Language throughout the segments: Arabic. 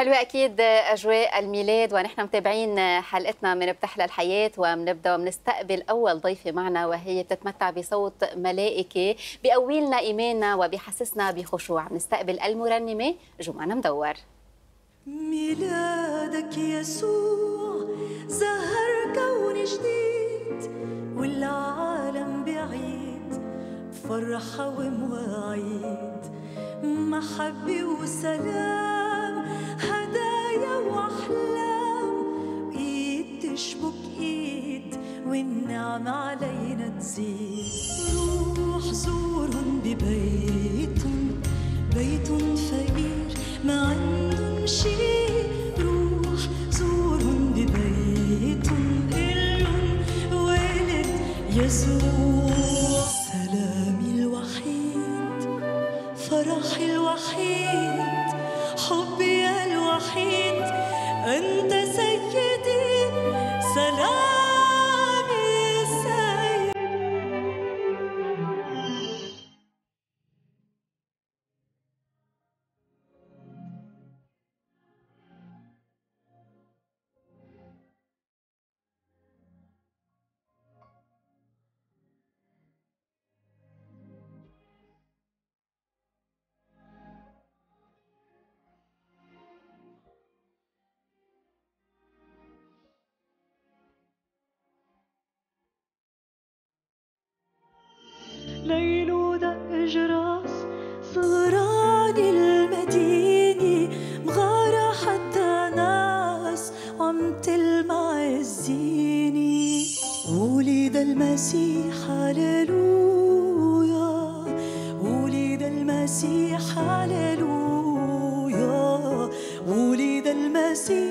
حلوة أكيد أجواء الميلاد ونحن متابعين حلقتنا من بتحلى الحياة ومنبدأ ومنستقبل أول ضيفة معنا وهي بتتمتع بصوت ملائكي بقوي لنا إيماننا وبحسسنا بخشوع نستقبل المرنمة جمعنا مدور ميلادك يسوع زهر كون جديد والعالم بعيد فرحة ومواعيد محبة وسلام هدايا واحلام ايد تشبك ايد والنعم علينا تزيد روح زورهم ببيتهم بيت فقير ما عندهم شي روح زورهم ببيتهم قلن ولد يسوع المسيح هللويا ولد المسيح هللويا ولد المسيح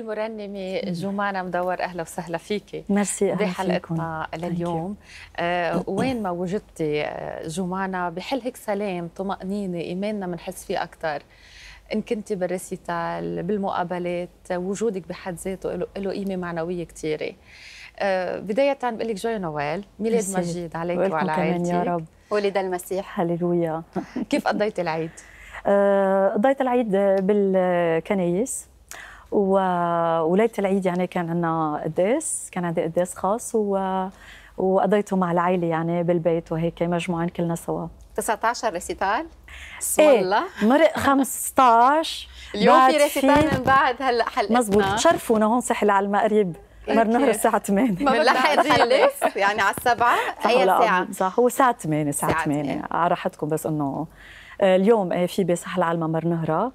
المرنمة جمانة مدور أهلا وسهلا فيكي ميرسي أهلا بحلقتنا لليوم آه وين ما وجدتي آه، جمانة بحل هيك سلام طمأنينة إيماننا بنحس فيه أكثر إن كنتي بالريسيتال بالمقابلات وجودك بحد ذاته له قيمة معنوية كثيرة آه بداية بقول لك جوي نوال ميلاد مجيد عليك وعلى عائلتك يا رب ولد المسيح هللويا كيف قضيتي العيد؟ قضيت العيد آه، بالكنايس وليله العيد يعني كان عندنا قداس كان عندي قداس خاص و وقضيته مع العائله يعني بالبيت وهيك مجموعين كلنا سوا 19 ريسيتال بسم إيه. الله مرق 15 اليوم في ريسيتال من بعد هلا حلقتنا مزبوط تشرفونا هون سحل على المقرب إيه، مر نهر الساعة 8 ما بنلحق جيلس يعني على السبعة أي ساعة صح هو الساعة 8 الساعة 8 على راحتكم بس إنه آه، اليوم آه، في بسحل العلمة مر نهرة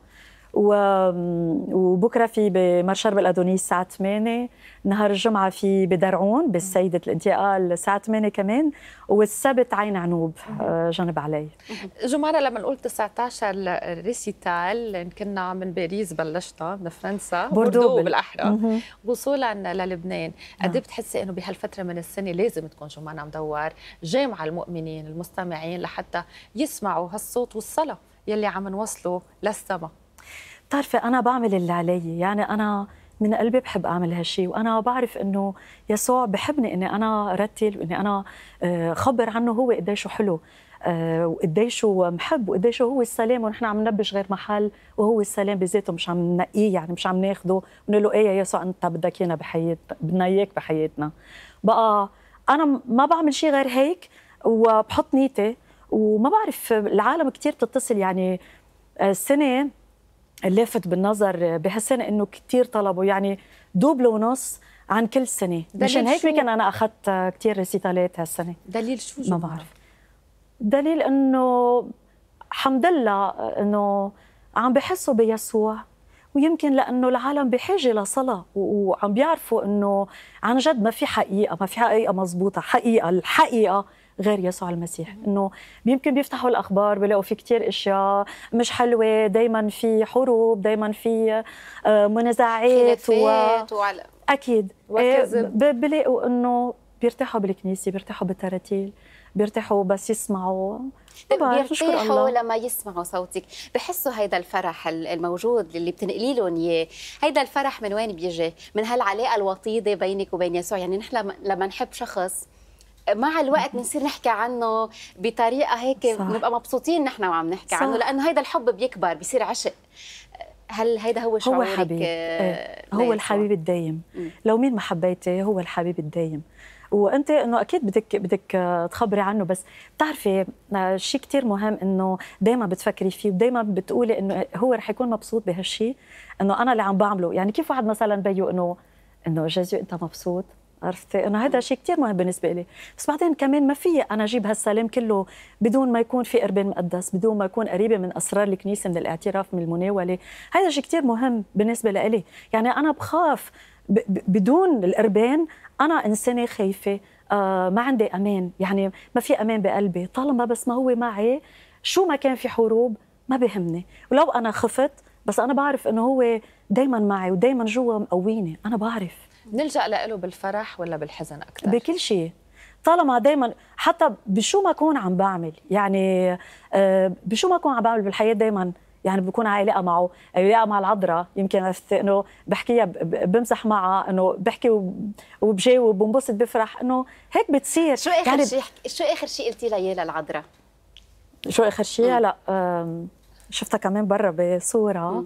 وبكره في بمرشر بالادونيس الساعه 8 نهار الجمعه في بدرعون بالسيده الانتقال الساعه 8 كمان والسبت عين عنوب آه، جنب علي جمعه لما نقول 19 ريسيتال كنا من باريس بلشنا من فرنسا بوردو بالاحرى وصولا للبنان نعم. قد إيه بتحسي انه بهالفتره من السنه لازم تكون جمعه مدور جامعه المؤمنين المستمعين لحتى يسمعوا هالصوت والصلاه يلي عم نوصله للسما بتعرفي انا بعمل اللي علي يعني انا من قلبي بحب اعمل هالشيء وانا بعرف انه يسوع بحبني اني انا رتل واني انا آه، خبر عنه هو قديش حلو آه، وقديش محب وقديش هو السلام ونحن عم ننبش غير محل وهو السلام بذاته مش عم ننقيه يعني مش عم ناخده ونقول له ايه يا يسوع انت بدك ايانا بحياتنا بدنا اياك بحياتنا بقى انا ما بعمل شيء غير هيك وبحط نيتي وما بعرف العالم كثير بتتصل يعني السنه آه، اللافت بالنظر بهالسنه انه كثير طلبوا يعني دوبل ونص عن كل سنه مشان هيك يمكن انا اخذت كثير ريسيتالات هالسنه دليل شو ما بعرف دليل انه الحمد لله انه عم بحسوا بيسوع ويمكن لانه العالم بحاجه لصلاه وعم بيعرفوا انه عن جد ما في حقيقه ما في حقيقه مضبوطه حقيقه الحقيقه غير يسوع المسيح انه يمكن بيفتحوا الاخبار بيلاقوا في كثير اشياء مش حلوه دائما في حروب دائما في آه، منازعات و... وعلى... اكيد آه، وكذب انه بيرتاحوا بالكنيسه بيرتاحوا بالتراتيل بيرتاحوا بس يسمعوا بيرتاحوا لما يسمعوا صوتك بحسوا هيدا الفرح الموجود اللي بتنقلي لهم اياه هيدا الفرح من وين بيجي من هالعلاقه الوطيده بينك وبين يسوع يعني نحن لما نحب شخص مع الوقت بنصير نحكي عنه بطريقه هيك بنبقى مبسوطين نحن وعم نحكي صح. عنه لانه هيدا الحب بيكبر بيصير عشق هل هيدا هو شعورك آه، إيه، هو حبيب آه هو الحبيب الدايم لو مين ما حبيتي هو الحبيب الدايم وانت انه اكيد بدك بدك تخبري عنه بس بتعرفي آه، شيء كثير مهم انه دائما بتفكري فيه ودائما بتقولي انه هو رح يكون مبسوط بهالشيء انه انا اللي عم بعمله يعني كيف واحد مثلا بيو انه انه جزء انت مبسوط عرفتي انه هذا شيء كثير مهم بالنسبه لي بس بعدين كمان ما في انا اجيب هالسلام كله بدون ما يكون في قربان مقدس بدون ما اكون قريبه من اسرار الكنيسه من الاعتراف من المناوله هذا شيء كثير مهم بالنسبه لي يعني انا بخاف بدون القربان انا انسانه خايفه آه ما عندي امان يعني ما في امان بقلبي طالما بس ما هو معي شو ما كان في حروب ما بهمني ولو انا خفت بس انا بعرف انه هو دائما معي ودائما جوا مقويني انا بعرف نلجا له بالفرح ولا بالحزن اكثر بكل شيء طالما دائما حتى بشو ما اكون عم بعمل يعني آه، بشو ما اكون عم بعمل بالحياه دائما يعني بكون علاقه معه علاقه مع العذراء يمكن انه بحكيها بمزح معها انه بحكي وبجاوب وبنبسط بفرح انه هيك بتصير شو اخر يعني شيء شو اخر شيء قلتي لها للعذراء شو اخر شيء لا شفتها كمان برا بصوره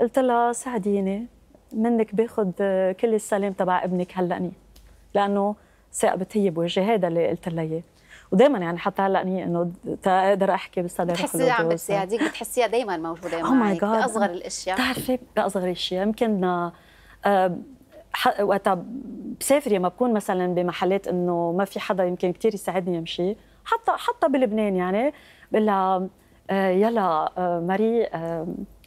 قلت لها ساعديني منك باخذ آه، كل السلام تبع ابنك هلأني لانه ثاقبت هي بوجهي هذا اللي قلت لها اياه ودائما يعني حتى هلا اني انه تقدر احكي بالصدر بتحسيها عم بتساعدك بتحسيها دائما موجوده oh معك باصغر الاشياء بتعرفي باصغر الاشياء يمكن آه، وقتها بسافر لما بكون مثلا بمحلات انه ما في حدا يمكن كثير يساعدني يمشي حتى حتى بلبنان يعني بقول لها آه، يلا ماري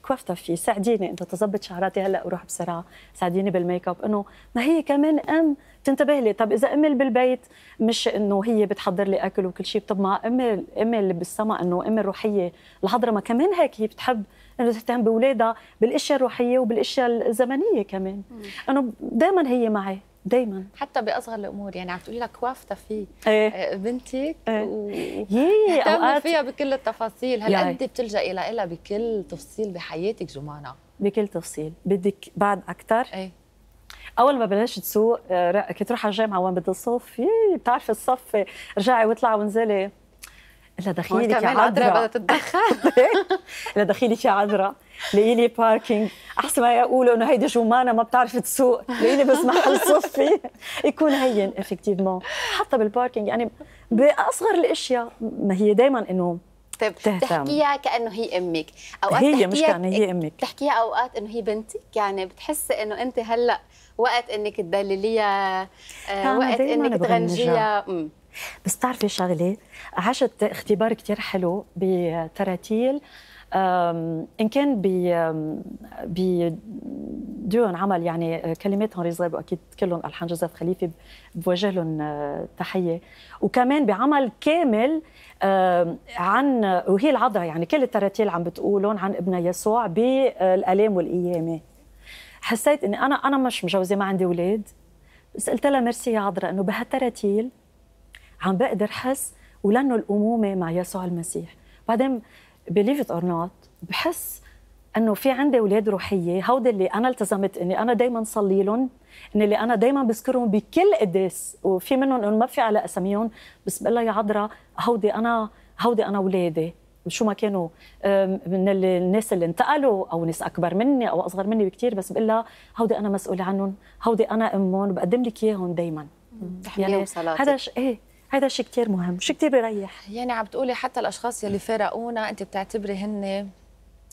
كوافته فيه ساعديني انت تظبط شعراتي هلا وروح بسرعه ساعديني بالميك اب انه ما هي كمان ام تنتبه لي طب اذا امي بالبيت مش انه هي بتحضر لي اكل وكل شيء طب ما امي امي اللي بالسما انه امي الروحيه ما كمان هيك هي بتحب انه تهتم باولادها بالاشياء الروحيه وبالاشياء الزمنيه كمان انه دائما هي معي دايما حتى باصغر الامور يعني عم تقولي لك وافته في ايه. آه، بنتك ايه. ومهتمه فيها بكل التفاصيل هل يعني انت بتلجئي لها بكل تفصيل بحياتك جمانه بكل تفصيل بدك بعد اكثر ايه اول ما بلشت سوق آه، كنت روح على الجامعه وين بدي الصف بتعرفي الصف رجعي واطلعي وانزلي لا دخيلك يا عذرا بدها تتدخل لا دخيلك يا عذرا لاقي لي باركينج احسن ما يقولوا انه هيدي جمانه ما بتعرف تسوق لاقي بس محل صفي يكون هين افكتيفمون حتى بالباركينج يعني باصغر الاشياء ما هي دائما انه طيب تهتم. تحكيها كانه هي امك اوقات هي مش كانه هي امك بتحكيها اوقات انه هي بنتك يعني بتحسي انه انت هلا وقت انك تدلليها آه، وقت انك تغنجيها بس تعرفي شغله عشت اختبار كثير حلو بتراتيل ان كان ب بديون عمل يعني آه، كلمات هنري زرب واكيد كلهم الحان جوزيف خليفه بوجه لهم آه، تحيه وكمان بعمل كامل عن وهي العذراء يعني كل التراتيل عم بتقولهم عن ابن يسوع بالالام والقيامه حسيت اني انا انا مش مجوزه ما عندي اولاد بس قلت لها ميرسي يا عذراء انه بهالتراتيل عم بقدر حس ولانه الامومه مع يسوع المسيح بعدين بليف ات اور نوت بحس انه في عندي اولاد روحيه هودي اللي انا التزمت اني انا دائما صلي لهم ان اللي انا دائما بذكرهم بكل قداس وفي منهم انه ما في على اساميهم بس بقول لها يا عذرا هودي انا هودي انا اولادي شو ما كانوا من الناس اللي انتقلوا او ناس اكبر مني او اصغر مني بكثير بس بقول لها هودي انا مسؤوله عنهم هودي انا امهم بقدم لك اياهم دائما يعني هذا ايه هذا شيء كثير مهم شيء كثير بيريح يعني عم بتقولي حتى الاشخاص يلي فارقونا انت بتعتبري هن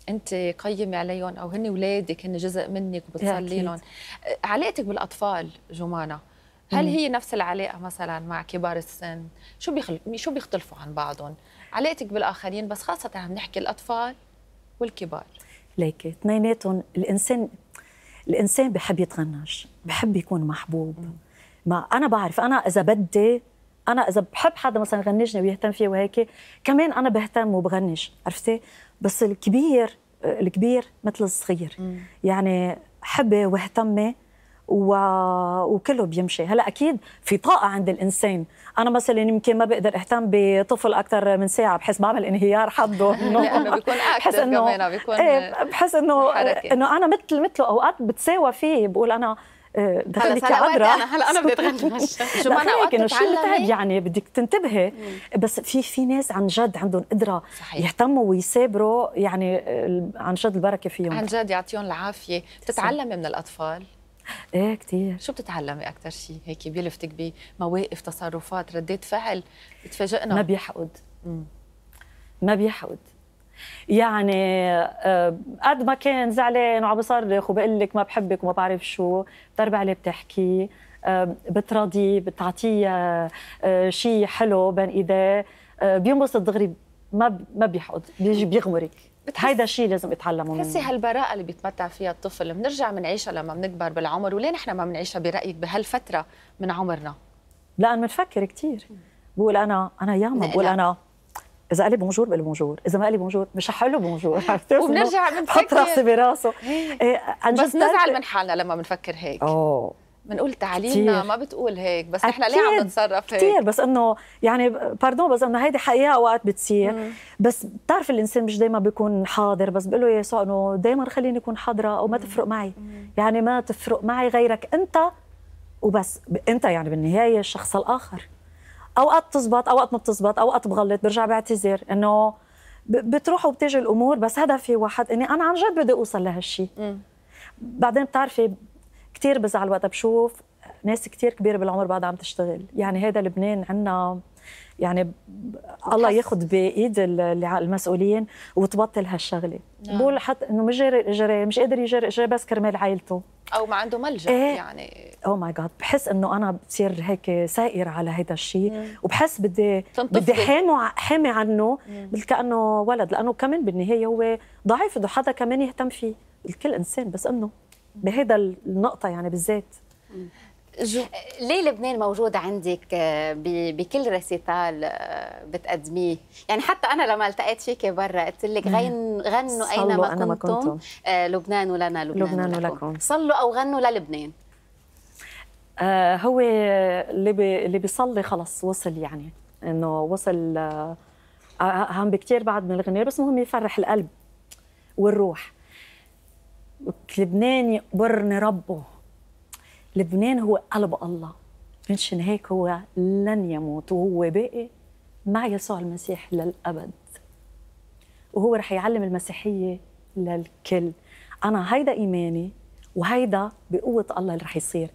انت قيمي عليهم او هن اولادك هن جزء منك وبتصلي لهم علاقتك بالاطفال جمانه هل هي نفس العلاقه مثلا مع كبار السن شو بيخل... شو بيختلفوا عن بعضهم علاقتك بالاخرين بس خاصه عم نحكي الاطفال والكبار ليك اثنيناتهم الانسان الانسان بحب يتغنج بحب يكون محبوب ما انا بعرف انا اذا بدي انا اذا بحب حدا مثلا يغنجني ويهتم فيه وهيك كمان انا بهتم وبغنج عرفتي بس الكبير الكبير مثل الصغير يعني حبي واهتمي و... وكله بيمشي هلا اكيد في طاقه عند الانسان انا مثلا يمكن ما بقدر اهتم بطفل اكثر من ساعه بحس بعمل انهيار حده لانه بيكون بحس انه كمان بيكون إيه، بحس انه انه انا مثل مثله اوقات بتساوى فيه بقول انا دخلي آه، عذرة انا هلا انا بدي اتغنى شو ما انا انه شو متعب يعني بدك تنتبهي بس في في ناس عن جد عندهم قدره يهتموا ويثابروا يعني عن جد البركه فيهم عن جد يعطيهم العافيه بتتعلمي من الاطفال ايه كثير شو بتتعلمي اكثر شيء هيك بيلفتك بمواقف تصرفات ردات فعل بتفاجئنا ما بيحقد ما بيحقد يعني آه، قد ما كان زعلان وعم بصرخ وبقول لك ما بحبك وما بعرف شو بتربي عليه بتحكي آه، بتراضي بتعطيه آه، شيء حلو بين ايديه بينبسط دغري ما ما بيحقد بيجي بيغمرك بتحس... هيدا الشيء لازم يتعلموا منه بتحسي هالبراءة اللي بيتمتع فيها الطفل بنرجع بنعيشها لما بنكبر بالعمر وليه نحن ما بنعيشها برأيك بهالفترة من عمرنا؟ لأن بنفكر كثير بقول أنا أنا ياما بقول أنا اذا قال لي بونجور بقول بونجور اذا ما قال لي بونجور مش رح له بونجور وبنرجع بنحط راسي براسه إيه, إيه، بس نزعل من حالنا لما بنفكر هيك اه بنقول تعليمنا ما بتقول هيك بس احنا ليه عم نتصرف هيك كثير بس انه يعني باردون بس انه هيدي حقيقه اوقات بتصير مم. بس بتعرف الانسان مش دائما بيكون حاضر بس بقول له يا يسوع انه دائما خليني اكون حاضره او ما تفرق معي مم. يعني ما تفرق معي غيرك انت وبس انت يعني بالنهايه الشخص الاخر اوقات بتزبط اوقات ما بتزبط اوقات بغلط برجع بعتذر انه بتروح وبتيجي الامور بس هدفي واحد اني انا عن جد بدي اوصل لهالشيء بعدين بتعرفي كثير بزعل وقت بشوف ناس كثير كبيره بالعمر بعد عم تشتغل يعني هذا لبنان عندنا يعني الله ياخذ بايد المسؤولين وتبطل هالشغله نعم. بقول حتى انه مش جري مش قادر يجري جري بس كرمال عائلته او ما عنده ملجا إيه؟ يعني او ماي جاد بحس انه انا بصير هيك سائر على هذا الشيء وبحس بدي بدي حامي حامي عنه مثل كانه ولد لانه كمان بالنهايه هو ضعيف بده حدا كمان يهتم فيه الكل انسان بس انه بهيدا النقطه يعني بالذات جو... ليه لبنان موجود عندك آه، ب... بكل ريسيتال آه، بتقدميه يعني حتى انا لما التقيت فيكي برا قلت لك غين غنوا اينما كنتم, كنتم. آه لبنان لنا لبنان, لبنان لكم. لكم صلوا او غنوا للبنان آه هو اللي بي... اللي بيصلي خلص وصل يعني انه وصل آه هم آه، بكثير بعد من الغنية بس مهم يفرح القلب والروح لبناني برني ربه لبنان هو قلب الله منشان هيك هو لن يموت وهو باقي مع يسوع المسيح للأبد وهو رح يعلم المسيحية للكل أنا هيدا إيماني وهيدا بقوة الله اللي رح يصير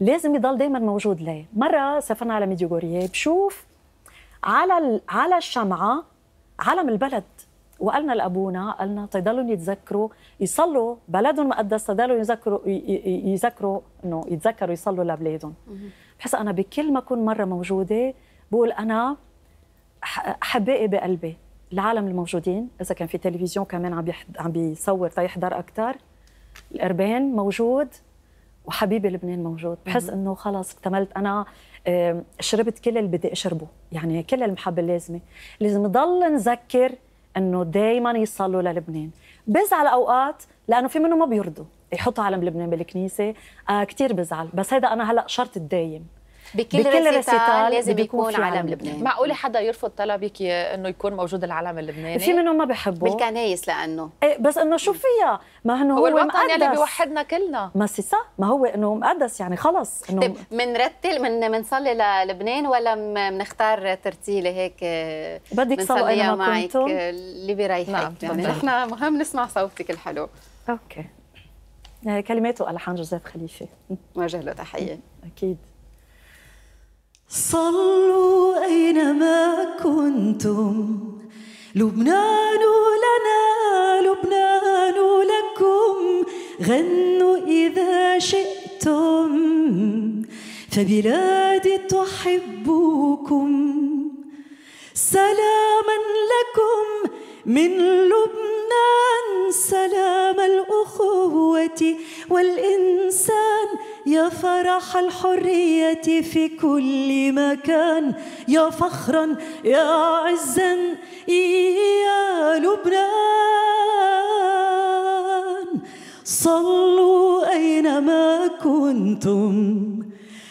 لازم يضل دايما موجود لي مرة سافرنا على ميديغوريا بشوف على على الشمعة علم البلد وقالنا لابونا قالنا تضلوا طيب يتذكروا يصلوا بلدهم المقدس تضلوا طيب يذكروا يذكروا انه يتذكروا يصلوا لبلادهم بحس انا بكل ما اكون مره موجوده بقول انا احبائي بقلبي العالم الموجودين اذا كان في تلفزيون كمان عم عم بيصور تيحضر اكثر الاربان موجود وحبيبي لبنان موجود بحس انه خلص اكتملت انا شربت كل اللي بدي اشربه يعني كل المحبه اللازمه لازم ضل نذكر انه دائما يصلوا للبنان بزعل اوقات لانه في منهم ما بيرضوا يحطوا علم لبنان بالكنيسه آه كثير بزعل بس هذا انا هلا شرط الدايم بكل, بكل ريسيتال لازم يكون علم لبنان معقوله حدا يرفض طلبك انه يكون موجود العلم اللبناني في منهم ما بحبوا بالكنايس لانه ايه بس انه شو فيها ما انه هو, هو الوطن مقدس. اللي بيوحدنا كلنا ما سي ما هو انه مقدس يعني خلص انه طيب منرتل من منصلي للبنان ولا بنختار ترتيله هيك بدك صلوا معي كنتم اللي بيريحك نعم يعني نحن مهم نسمع صوتك الحلو اوكي إيه، كلماته الحان جوزيف خليفه نوجه له تحيه اكيد صلوا أينما كنتم لبنان لنا لبنان لكم غنوا إذا شئتم فبلادي تحبكم سلاما لكم من لبنان سلام الأخوة والإنسان يا فرح الحرية في كل مكان يا فخرا يا عزا يا لبنان صلوا أينما كنتم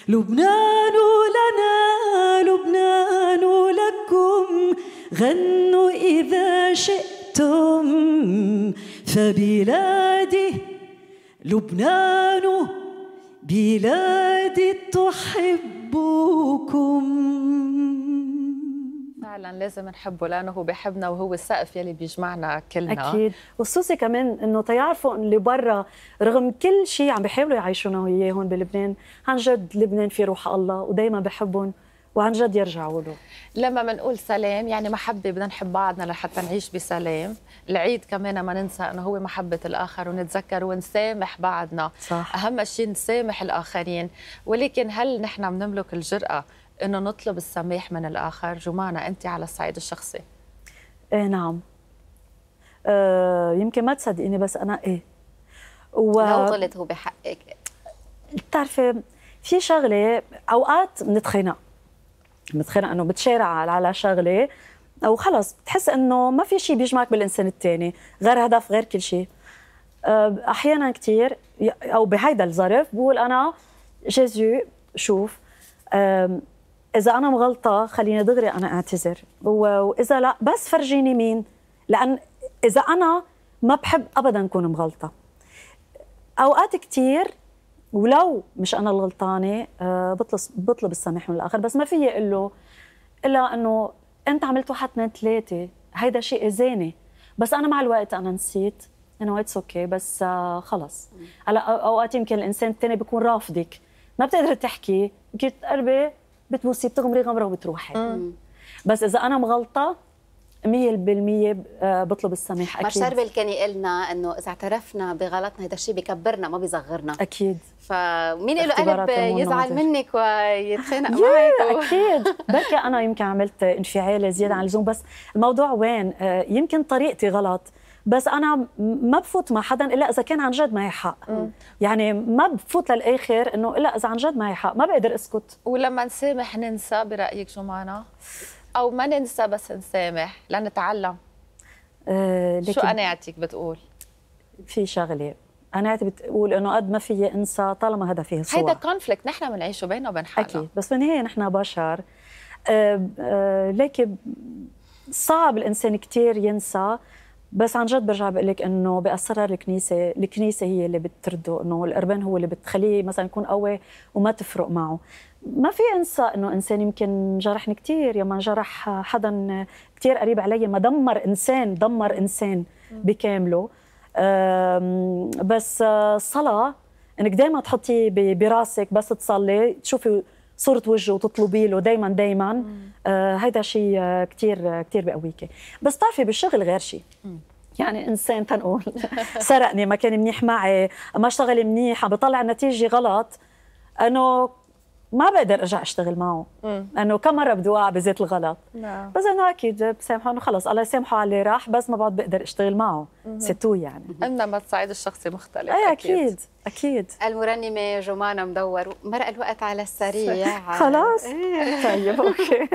لبنان لنا لبنان لكم غنوا إذا شئتم فبلادي لبنان بلادي تحبكم فعلا لازم نحبه لانه هو بحبنا وهو السقف يلي بيجمعنا كلنا اكيد وخصوصي كمان انه تيعرفوا اللي برا رغم كل شيء عم بيحاولوا يعيشونا وياه هون بلبنان عن جد لبنان في روح الله ودائما بحبهم وعن جد يرجعوا له لما بنقول سلام يعني محبة بدنا نحب بعضنا لحتى نعيش بسلام العيد كمان ما ننسى أنه هو محبة الآخر ونتذكر ونسامح بعضنا صح. أهم شيء نسامح الآخرين ولكن هل نحن بنملك الجرأة أنه نطلب السماح من الآخر جمانة أنت على الصعيد الشخصي إيه نعم آه يمكن ما تصدقيني بس أنا إيه و... لو غلط هو بحقك بتعرفي في شغلة أوقات بنتخانق متخانق انه بتشارع على شغله او خلص بتحس انه ما في شيء بيجمعك بالانسان الثاني غير هدف غير كل شيء أه، احيانا كثير او بهيدا الظرف بقول انا جيزو شوف أه، اذا انا مغلطه خليني دغري انا اعتذر واذا لا بس فرجيني مين لان اذا انا ما بحب ابدا اكون مغلطه اوقات كثير ولو مش انا الغلطانه آه، بطلب بطلب السماح من الاخر بس ما فيي اقول له الا انه انت عملت واحد اثنين ثلاثه هيدا شيء اذاني بس انا مع الوقت انا نسيت انه اتس اوكي بس آه، خلص هلا اوقات يمكن الانسان الثاني بيكون رافضك ما بتقدر تحكي بتقربي بتبوسي بتغمري غمره وبتروحي آه. بس اذا انا مغلطه 100% آه، بطلب السماح اكيد مشربل كان يقول لنا انه اذا اعترفنا بغلطنا هذا الشيء بكبرنا ما بيصغرنا اكيد فمين له قلب يزعل منك ويتخانق معك و... اكيد بركي انا يمكن عملت انفعال زياده عن اللزوم بس الموضوع وين آه، يمكن طريقتي غلط بس انا ما بفوت مع حدا الا اذا كان عن جد معي حق م. يعني ما بفوت للاخر انه الا اذا عن جد معي حق ما بقدر اسكت ولما نسامح ننسى برايك شو معنا او ما ننسى بس نسامح لنتعلم آه شو قناعتك بتقول في شغله قناعتي بتقول انه قد ما في انسى طالما هذا فيه صور هيدا كونفليكت نحن بنعيشه بيننا وبين حالنا اكيد بس بالنهايه نحن بشر آه آه لكن صعب الانسان كثير ينسى بس عن جد برجع بقول لك انه باسرار الكنيسه، الكنيسه هي اللي بترده انه القربان هو اللي بتخليه مثلا يكون قوي وما تفرق معه، ما في انسى انه انسان يمكن جرحني كثير يا ما جرح حدا كثير قريب علي ما دمر انسان دمر انسان بكامله بس الصلاه آه، انك دائما تحطي براسك بس تصلي تشوفي صوره وجهه وتطلبي له دائما دائما آه شيء آه، كثير آه، كثير بقويكي بس تعرفي بالشغل غير شيء يعني انسان تنقول سرقني ما كان منيح معي ما اشتغل منيح عم بطلع النتيجه غلط انه ما بقدر ارجع اشتغل معه لانه كم مره بدي اوقع بزيت الغلط نعم. بس انا اكيد بسامحه انه خلص الله يسامحه على اللي راح بس ما بعد بقدر اشتغل معه ستو يعني انما الصعيد الشخصي مختلف اي اكيد, أكيد. اكيد المرنمه جمانه مدور مرق الوقت على السريع خلاص طيب اوكي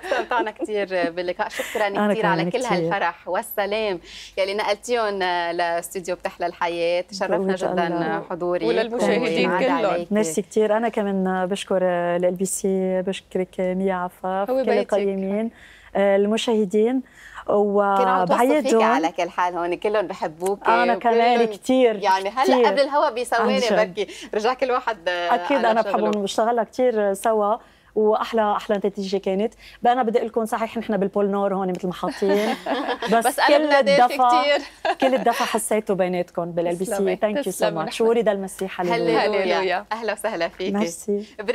استمتعنا كثير باللقاء شكرا كثير على كل هالفرح والسلام يلي نقلتيهم لاستوديو بتحلى الحياه تشرفنا جدا حضوري وللمشاهدين كلهم ميرسي كثير انا كمان بشكر ال بي سي بشكرك ميا عفاف كل القيمين آه، المشاهدين وبعيدهم على كل حال هون كلهم بحبوك انا كمان كثير يعني هلا قبل الهواء بيسواني بركي رجع كل واحد اكيد انا بحبهم واشتغلنا كثير سوا واحلى احلى نتيجه كانت بقى انا بدي اقول لكم صحيح نحن بالبول نور هون مثل ما حاطين بس, بس كل الدفا كل الدفا حسيته بيناتكم بالال بي سي ثانك يو سو ماتش ورد المسيح هللويا هللويا اهلا وسهلا فيكي ميرسي